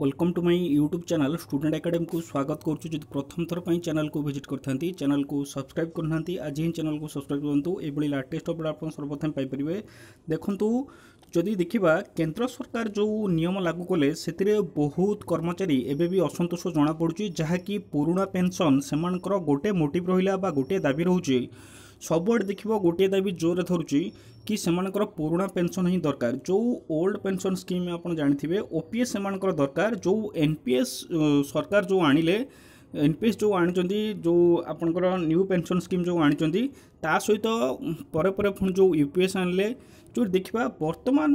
welcome to my YouTube channel student academy কু স্বাগত করছু যদি প্রথম থর পাই চ্যানেল কু ভিজিট করতে চ্যানেল কু সবসক্রাইব করতে আজ হি চ্যানেল কু সবসক্রাইব করতু এইভাবে লাটেস্ট অপডেট আপনার সর্বপ্রথমে পাইপারে দেখুন যদি দেখিবা কেন্দ্র সরকার যে নিয়ম লাগু কলে সেতিরে বহুত কর্মচারী এবে বি অসন্তোষ জনা পড়ুছি যাহাকি পুরোনা পেনশন সেমানকর গোটে মোটিভ রহিলা বা গোটে দাবি রহুছে सबुआ देख गोटे दावी जोर धरू कि पुराणा पेनसन ही दरकार जो ओल्ड पेनसन स्कीम आप जानते हैं ओपीएस दरकार जो एनपीएस सरकार जो आणले एनपीएस जो आनी जो आपंकर पेनसन स्कीम जो आनी सहित पर यूपीएस आने जो देखा बर्तमान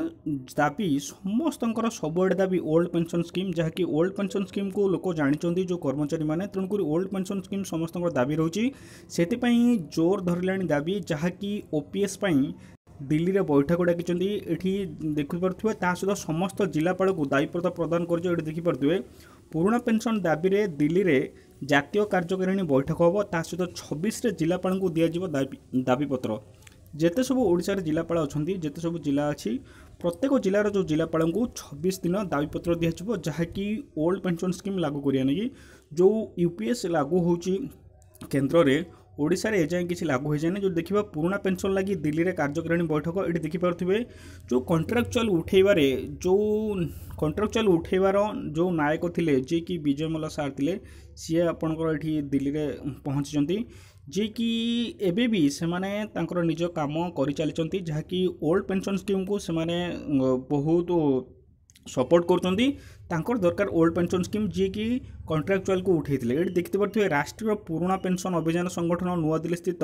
दाबी समस्त सब दाबी ओल्ड पेनसन स्कीम जहाँकि ओल्ड पेनसन स्कीम को लोक जानते जो कर्मचारी मैंने तेणुक ओल्ड पेनसन स्कीम समस्त दाबी रही से जोर धरला दाबी जहाँकि ओपीएसपी দিল্লিরে বৈঠক ডাকিছেন এটি দেখিপারে তা সহ সমস্ত জেলাপাড়ক দায়ীপ্রতা প্রদান করছে এটি দেখিপারে পুরোনা পেনশন দাবিরে দিল্লিরে জাতীয় কার্যকারিণী বৈঠক হব তা সহ ছবিশে জেলাপাড় দিয়াযিব দাবিপত্র ଯେତେ ସବୁ ଓଡ଼ିଶାରେ ଜିଲ୍ଲାପାଳ ଅଛନ୍ତି ଯେତେ ସବୁ ଜିଲ୍ଲା ଅଛି ପ୍ରତ୍ୟେକ ଜିଲ୍ଲାର ଯେଉଁ ଜିଲ୍ଲାପାଳଙ୍କୁ ଛବିଶ ଦିନ ଦାବିପତ୍ର ଦିଆଯିବ ଯାହାକି ଓଲ୍ଡ ପେନ୍ସନ୍ ସ୍କିମ୍ ଲାଗୁ କରିବା ନେଇକି ଯେଉଁ ୟୁ ପି ଏସ୍ ଲାଗୁ ହେଉଛି କେନ୍ଦ୍ରରେ ओडार एजाए कि लागू हो जाए जो देखा पुराणा पेनसन लगी दिल्ली में कार्यकारिणी बैठक ये देखिपे जो कंट्राक्चुआल उठेबारे जो कंट्राक्चुआल उठेबार जो नायक थे जिकि विजय मल्ल सार थे सीए आपण दिल्ली में पहुँची जेकि एबी से माने निज कम कर ओल्ड पेंशन स्कीम को से माने बहुत ସପୋର୍ଟ କରୁଛନ୍ତି ତାଙ୍କର ଦରକାର ଓଲ୍ଡ ପେନ୍ସନ୍ ସ୍କିମ୍ ଯିଏକି କଣ୍ଟ୍ରାକ୍ଚୁଆଲ୍କୁ ଉଠାଇଥିଲେ ଏଠି ଦେଖିପାରୁଥିବେ ରାଷ୍ଟ୍ରୀୟ ପୁରୁଣା ପେନ୍ସନ୍ ଅଭିଯାନ ସଂଗଠନ ନୂଆଦିଲ୍ଲୀ ସ୍ଥିତ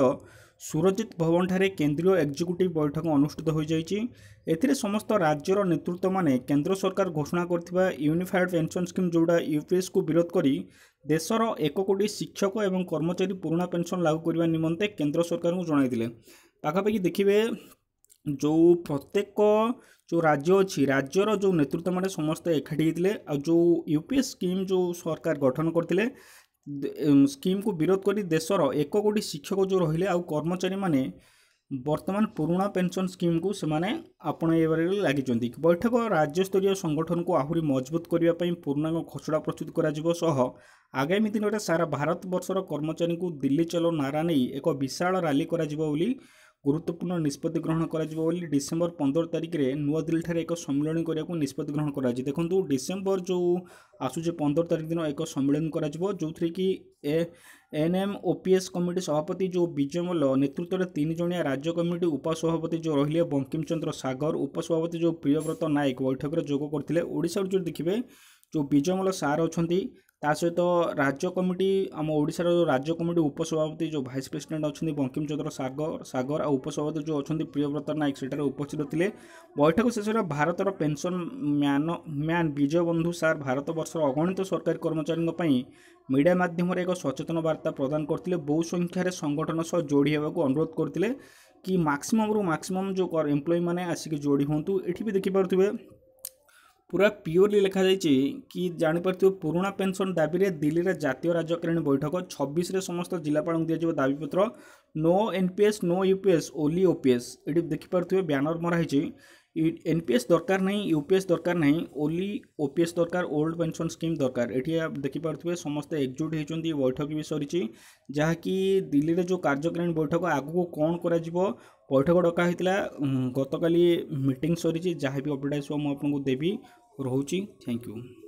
ସୁରଜିତ ଭବନଠାରେ କେନ୍ଦ୍ରୀୟ ଏକ୍ଜିକ୍ୟୁଟିଭ୍ ବୈଠକ ଅନୁଷ୍ଠିତ ହୋଇଯାଇଛି ଏଥିରେ ସମସ୍ତ ରାଜ୍ୟର ନେତୃତ୍ୱମାନେ କେନ୍ଦ୍ର ସରକାର ଘୋଷଣା କରିଥିବା ୟୁନିଫାଏଡ୍ ପେନ୍ସନ୍ ସ୍କିମ୍ ଯେଉଁଟା ୟୁପିଏସ୍କୁ ବିରୋଧ କରି ଦେଶର ଏକ କୋଟି ଶିକ୍ଷକ ଏବଂ କର୍ମଚାରୀ ପୁରୁଣା ପେନ୍ସନ୍ ଲାଗୁ କରିବା ନିମନ୍ତେ କେନ୍ଦ୍ର ସରକାରଙ୍କୁ ଜଣାଇଥିଲେ ପାଖାପାଖି ଦେଖିବେ ଯେଉଁ ପ୍ରତ୍ୟେକ ଯେଉଁ ରାଜ୍ୟ ଅଛି ରାଜ୍ୟର ଯେଉଁ ନେତୃତ୍ୱମାନେ ସମସ୍ତେ ଏକାଠି ହେଇଥିଲେ ଆଉ ଯେଉଁ ୟୁ ପି ଏ ସ୍କିମ୍ ଯେଉଁ ସରକାର ଗଠନ କରିଥିଲେ ସ୍କିମ୍କୁ ବିରୋଧ କରି ଦେଶର ଏକ କୋଟି ଶିକ୍ଷକ ଯେଉଁ ରହିଲେ ଆଉ କର୍ମଚାରୀମାନେ ବର୍ତ୍ତମାନ ପୁରୁଣା ପେନ୍ସନ୍ ସ୍କିମ୍କୁ ସେମାନେ ଆପଣାଇବାରେ ଲାଗିଛନ୍ତି ବୈଠକ ରାଜ୍ୟସ୍ତରୀୟ ସଂଗଠନକୁ ଆହୁରି ମଜବୁତ କରିବା ପାଇଁ ପୂର୍ଣ୍ଣାଙ୍ଗ ଖସଡ଼ା ପ୍ରସ୍ତୁତ କରାଯିବ ସହ ଆଗାମୀ ଦିନରେ ସାରା ଭାରତ ବର୍ଷର କର୍ମଚାରୀଙ୍କୁ ଦିଲ୍ଲୀ ଚଲୋ ନାରା ନେଇ ଏକ ବିଶାଳ ରାଲି କରାଯିବ ବୋଲି ଗୁରୁତ୍ୱପୂର୍ଣ୍ଣ ନିଷ୍ପତ୍ତି ଗ୍ରହଣ କରାଯିବ ବୋଲି ଡିସେମ୍ବର ପନ୍ଦର ତାରିଖରେ ନୂଆଦିଲ୍ଲୀଠାରେ ଏକ ସମ୍ମିଳନୀ କରିବାକୁ ନିଷ୍ପତ୍ତି ଗ୍ରହଣ କରାଯାଇଛି ଦେଖନ୍ତୁ ଡିସେମ୍ବର ଯେଉଁ ଆସୁଛି ପନ୍ଦର ତାରିଖ ଦିନ ଏକ ସମ୍ମିଳନୀ କରାଯିବ ଯେଉଁଥିରେ କି ଏ N M O P S committee ସଭାପତି ଯେଉଁ ବିଜୟ ମଲ୍ଲ ନେତୃତ୍ୱରେ ତିନି ଜଣିଆ ରାଜ୍ୟ କମିଟି ଉପସଭାପତି ଯେଉଁ ରହିଲେ ବଙ୍କିମ ଚନ୍ଦ୍ର ସାଗର ଉପସଭାପତି ଯେଉଁ ପ୍ରିୟବ୍ରତ ନାୟକ ବୈଠକରେ ଯୋଗ କରିଥିଲେ ଓଡ଼ିଶାରୁ ଯଦି ଦେଖିବେ ଯେଉଁ ବିଜୟ ମଲ୍ଲ ସାର୍ ଅଛନ୍ତି ତା ସହିତ ରାଜ୍ୟ କମିଟି ଆମ ଓଡ଼ିଶାର ଯେଉଁ ରାଜ୍ୟ କମିଟି ଉପସଭାପତି ଯେଉଁ ଭାଇସ୍ ପ୍ରେସିଡେଣ୍ଟ ଅଛନ୍ତି ବଙ୍କିମ ଚନ୍ଦ୍ର ସାଗର ସାଗର ଆଉ ଉପସଭାପତି ଯେଉଁ ଅଛନ୍ତି ପ୍ରିୟବ୍ରତ ନାୟକ ସେଠାରେ ଉପସ୍ଥିତ ଥିଲେ ବୈଠକ ଶେଷରେ ଭାରତର ପେନ୍ସନ୍ ମ୍ୟାନ ମ୍ୟାନ୍ ବିଜୟ ବନ୍ଧୁ ସାର୍ ଭାରତବର୍ଷର ଅଗଣିତ ସରକାରୀ କର୍ମଚାରୀଙ୍କ ପାଇଁ ମିଡ଼ିଆ ମାଧ୍ୟମରେ ଏକ ସଚେତନ ବାର୍ତ୍ତା ପ୍ରଦାନ କରିଥିଲେ ବହୁ ସଂଖ୍ୟାରେ ସଂଗଠନ ସହ ଯୋଡ଼ି ହେବାକୁ ଅନୁରୋଧ କରିଥିଲେ କି ମାକ୍ସିମମ୍ରୁ ମାକ୍ସିମମ୍ ଯେଉଁ ଏମ୍ପ୍ଲୟିମାନେ ଆସିକି ଯୋଡ଼ି ହୁଅନ୍ତୁ ଏଠି ବି ଦେଖିପାରୁଥିବେ ପୁରା ପିଓରଲି ଲେଖାଯାଇଛି କି ଜାଣିପାରୁଥିବ ପୁରୁଣା ପେନ୍ସନ୍ ଦାବିରେ ଦିଲ୍ଲୀରେ ଜାତୀୟ ରାଜକାରିଣୀ ବୈଠକ ଛବିଶରେ ସମସ୍ତ ଜିଲ୍ଲାପାଳଙ୍କୁ ଦିଆଯିବ ଦାବିପତ୍ର no N P S no U P S only O P S ଏଠି ଦେଖିପାରୁଥିବେ ବ୍ୟାନର ମରା ହେଇଛି এনপিএস দরকার ନାହିଁ ୟୁପିଏସ୍ ଦରକାର ନାହିଁ ଓଲି ଓପିଏସ୍ ଦରକାର ଓଲ୍ଡ ପେନ୍ସନ୍ ସ୍କିମ୍ ଦରକାର ଏଠି ଦେଖିପାରୁଥିବେ ସମସ୍ତେ ଏକଜୁଟ୍ ହୋଇଛନ୍ତି ବୈଠକ ବି ସରିଛି ଯାହାକି ଦିଲ୍ଲୀରେ ଯେଉଁ କାର୍ଯ୍ୟକାରିଣୀ ବୈଠକ ଆଗକୁ କ'ଣ କରାଯିବ ବୈଠକ ଡକା ହୋଇଥିଲା ଗତକାଲି ମିଟିଂ ସରିଛି ଯାହା ବି ଅପଡ଼େଟ୍ ଆସିବ ମୁଁ ଆପଣଙ୍କୁ ଦେବି ରହୁଛି ଥ୍ୟାଙ୍କ ୟୁ